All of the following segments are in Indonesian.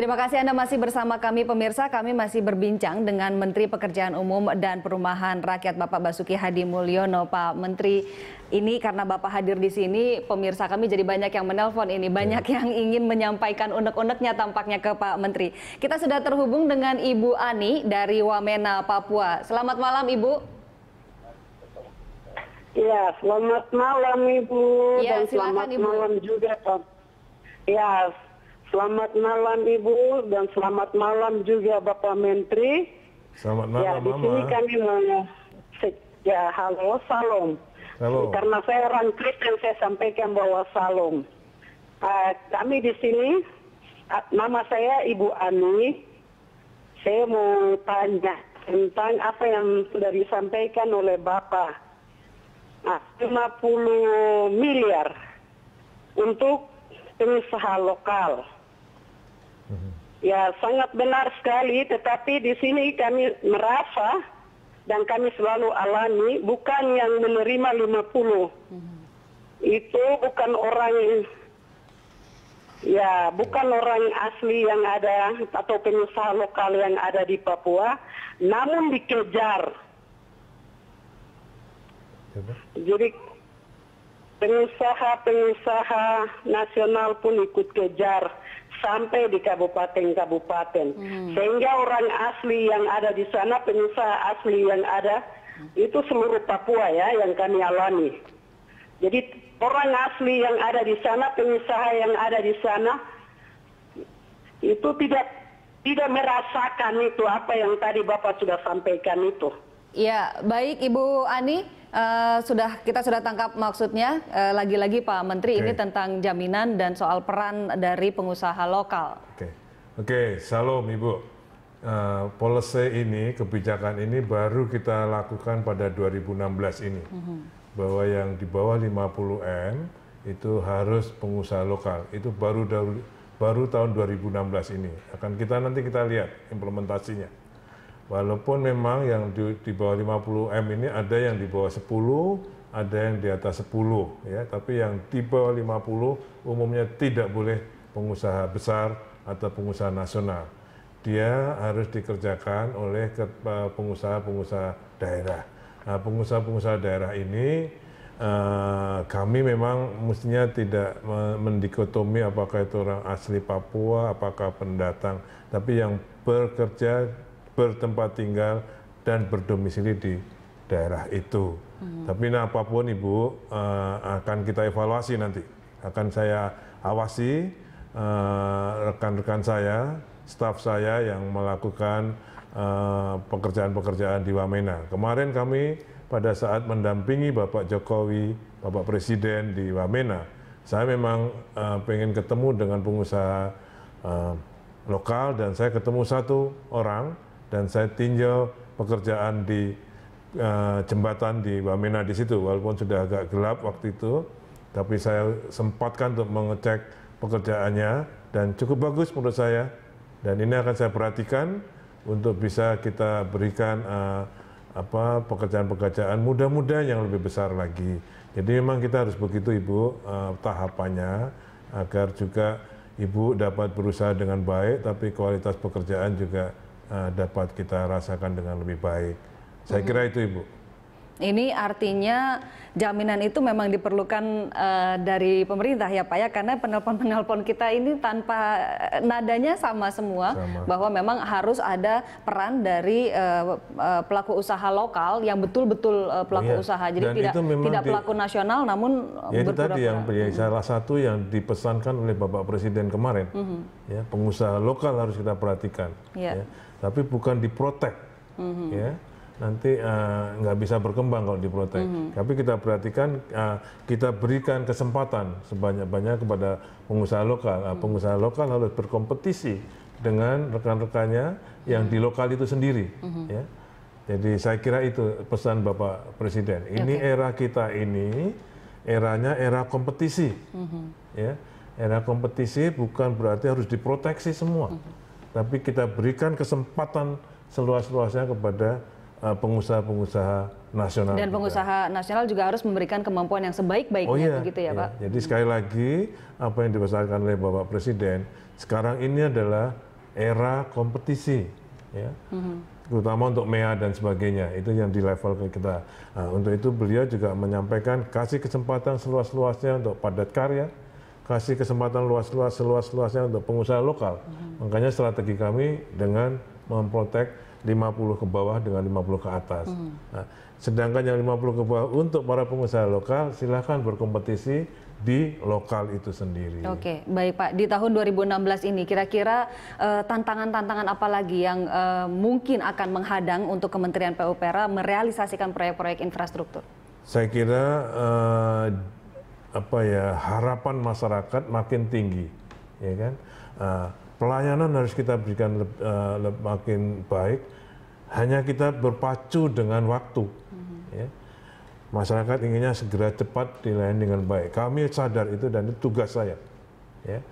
Terima kasih Anda masih bersama kami pemirsa. Kami masih berbincang dengan Menteri Pekerjaan Umum dan Perumahan Rakyat Bapak Basuki Hadi Mulyono. Pak Menteri, ini karena Bapak hadir di sini, pemirsa kami jadi banyak yang menelpon ini, iya. banyak yang ingin menyampaikan unek-uneknya tampaknya ke Pak Menteri. Kita sudah terhubung dengan Ibu Ani dari Wamena, Papua. Selamat malam Ibu. Ya, selamat malam Ibu ya, dan selamat Ibu. malam juga Pak. Ya, Selamat malam Ibu dan selamat malam juga Bapak Menteri. Selamat malam ya, di sini kami mau ya halo Salom. Halo. Karena saya orang Kristen saya sampaikan bahwa Salom. Uh, kami di sini ah, nama saya Ibu Ani. Saya mau tanya tentang apa yang sudah disampaikan oleh Bapak. Nah, 50 miliar untuk pengusaha lokal Ya, sangat benar sekali, tetapi di sini kami merasa dan kami selalu alami bukan yang menerima 50. Itu bukan orang Ya, bukan orang asli yang ada atau pengusaha lokal yang ada di Papua, namun dikejar. Jadi pengusaha-pengusaha nasional pun ikut kejar sampai di kabupaten-kabupaten. Hmm. Sehingga orang asli yang ada di sana, pengusaha asli yang ada, itu seluruh Papua ya yang kami alami. Jadi orang asli yang ada di sana, pengusaha yang ada di sana, itu tidak tidak merasakan itu apa yang tadi Bapak sudah sampaikan itu. Ya, baik Ibu Ani. Eh, sudah kita sudah tangkap maksudnya lagi eh, lagi-lagi Pak Menteri okay. ini tentang jaminan dan soal peran dari pengusaha lokal. Oke, okay. okay, salam Ibu. Uh, policy ini kebijakan ini baru kita lakukan pada 2016 ini mm -hmm. bahwa yang di bawah 50 m itu harus pengusaha lokal itu baru baru tahun 2016 ini akan kita nanti kita lihat implementasinya. Walaupun memang yang di, di bawah 50 M ini ada yang di bawah 10, ada yang di atas 10 ya, tapi yang di bawah 50 umumnya tidak boleh pengusaha besar atau pengusaha nasional. Dia harus dikerjakan oleh e, pengusaha-pengusaha daerah. Nah, pengusaha-pengusaha daerah ini e, kami memang mestinya tidak mendikotomi apakah itu orang asli Papua, apakah pendatang, tapi yang bekerja bertempat tinggal dan berdomisili di daerah itu. Hmm. Tapi nah apapun Ibu uh, akan kita evaluasi nanti. Akan saya awasi eh, rekan-rekan uh, saya, staf saya yang melakukan eh, pekerjaan-pekerjaan uh, di Wamena. Kemarin kami pada saat mendampingi Bapak Jokowi, Bapak Presiden di Wamena, saya memang uh, pengen ketemu dengan pengusaha uh, lokal dan saya ketemu satu orang dan saya tinjau pekerjaan di uh, jembatan di Wamena di situ walaupun sudah agak gelap waktu itu tapi saya sempatkan untuk mengecek pekerjaannya dan cukup bagus menurut saya dan ini akan saya perhatikan untuk bisa kita berikan uh, apa pekerjaan-pekerjaan muda-muda yang lebih besar lagi. Jadi memang kita harus begitu Ibu uh, tahapannya agar juga Ibu dapat berusaha dengan baik tapi kualitas pekerjaan juga Eh, dapat kita rasakan dengan lebih baik. Saya kira itu Ibu. Ini artinya jaminan itu memang diperlukan uh, dari pemerintah ya Pak ya karena penelpon-penelpon kita ini tanpa eh, nadanya sama semua sama. bahwa memang harus ada peran dari uh, uh, pelaku usaha lokal yang betul-betul uh, pelaku oh iya. usaha jadi Dan tidak tidak pelaku nasional namun ya itu tadi yang ya, salah satu yang dipesankan oleh Bapak Presiden kemarin mm -hmm. ya pengusaha lokal harus kita perhatikan yeah. ya tapi bukan diprotek mm -hmm. ya nanti eh, nggak uh, bisa berkembang kalau diprotek. Mm -hmm. Tapi kita perhatikan, uh, kita berikan kesempatan sebanyak-banyak kepada pengusaha lokal. Mm -hmm. pengusaha lokal harus berkompetisi dengan rekan-rekannya yang mm -hmm. di lokal itu sendiri. Mm -hmm. ya. Jadi saya kira itu pesan Bapak Presiden. Ini okay. era kita ini, eranya era kompetisi. Mm -hmm. ya. Era kompetisi bukan berarti harus diproteksi semua. Mm -hmm. Tapi kita berikan kesempatan seluas-luasnya kepada Eh, pengusaha-pengusaha nasional. Dan pengusaha nasional juga harus memberikan kemampuan yang sebaik-baiknya oh, iya, begitu ya, iya. Pak. Jadi hmm. sekali lagi apa yang dibesarkan oleh Bapak Presiden sekarang ini adalah era kompetisi ya. hmm Terutama untuk MEA dan sebagainya, itu yang di level kita. Nah, untuk itu beliau juga menyampaikan kasih kesempatan seluas-luasnya untuk padat karya, kasih kesempatan luas-luas seluas-luasnya untuk pengusaha lokal. hmm Makanya strategi kami dengan memprotek 50 ke bawah dengan 50 ke atas. Hmm. Nah, sedangkan yang 50 ke bawah untuk para pengusaha lokal silahkan berkompetisi di lokal itu sendiri. Oke, okay. baik Pak. Di tahun 2016 ini kira-kira tantangan eh, tantangan-tantangan apa lagi yang uh, mungkin akan menghadang untuk Kementerian PUPR merealisasikan proyek-proyek infrastruktur? Saya kira uh, apa ya harapan masyarakat makin tinggi, ya kan. Uh, pelayanan harus kita berikan uh, makin baik. Hanya kita berpacu dengan waktu. Mm-hmm. Ya. Masyarakat inginnya segera cepat dilayani dengan baik. Kami sadar itu dan itu tugas saya. Ya.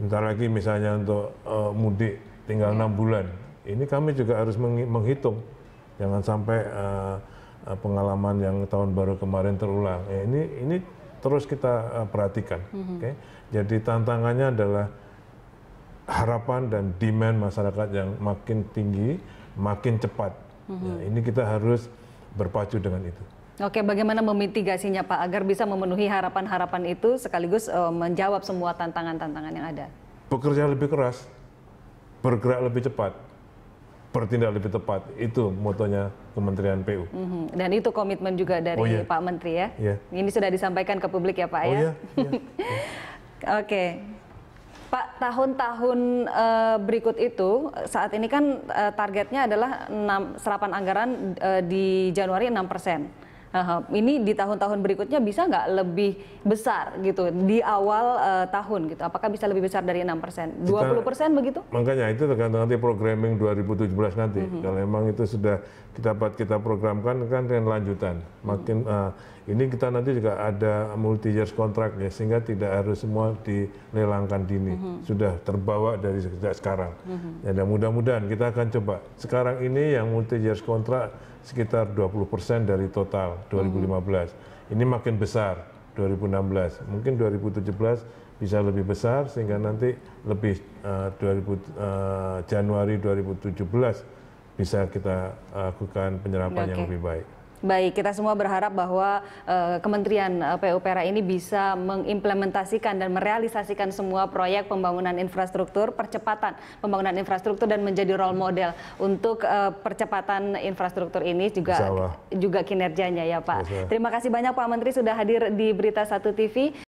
Ntar lagi misalnya untuk uh, mudik tinggal iya. enam yeah. bulan, ini kami juga harus menghitung. Jangan sampai uh, pengalaman yang tahun baru kemarin terulang. Ya, ini ini terus kita uh, perhatikan. Mm-hmm. Okay? Jadi tantangannya adalah harapan dan demand masyarakat yang makin tinggi, makin cepat. Mm-hmm. Nah, ini kita harus berpacu dengan itu. Oke, bagaimana memitigasinya Pak agar bisa memenuhi harapan-harapan itu sekaligus uh, menjawab semua tantangan-tantangan yang ada? Bekerja lebih keras, bergerak lebih cepat, bertindak lebih tepat. Itu motonya Kementerian PU. Mm-hmm. Dan itu komitmen juga dari oh, yeah. Pak Menteri ya. Yeah. Ini sudah disampaikan ke publik ya Pak oh, ya. Yeah. Iya. Yeah. Oke. Pak, tahun-tahun uh, berikut itu saat ini kan uh, targetnya adalah 6, serapan anggaran uh, di Januari 6 persen. Uh, ini di tahun-tahun berikutnya bisa nggak lebih besar gitu di awal uh, tahun gitu? Apakah bisa lebih besar dari 6 persen, 20 persen begitu? Makanya itu tergantung nanti programming 2017 nanti. Mm -hmm. Kalau memang itu sudah kita kita programkan kan dengan lanjutan, makin mm -hmm. uh, ini kita nanti juga ada multi years kontrak ya, sehingga tidak harus semua dilelangkan dini. Mm -hmm. Sudah terbawa dari sejak sekarang. Mm -hmm. Ya, mudah-mudahan kita akan coba. Sekarang ini yang multi years kontrak sekitar 20% dari total 2015. Mm -hmm. Ini makin besar 2016. Mungkin 2017 bisa lebih besar sehingga nanti lebih uh, 2000, uh, Januari 2017 bisa kita lakukan penyerapan okay. yang lebih baik. Baik, kita semua berharap bahwa uh, Kementerian uh, eh, PUPR ini bisa mengimplementasikan dan merealisasikan semua proyek pembangunan infrastruktur, percepatan pembangunan infrastruktur dan menjadi role model untuk uh, percepatan infrastruktur ini juga juga kinerjanya ya Pak. Terima kasih banyak Pak Menteri sudah hadir di Berita Satu TV.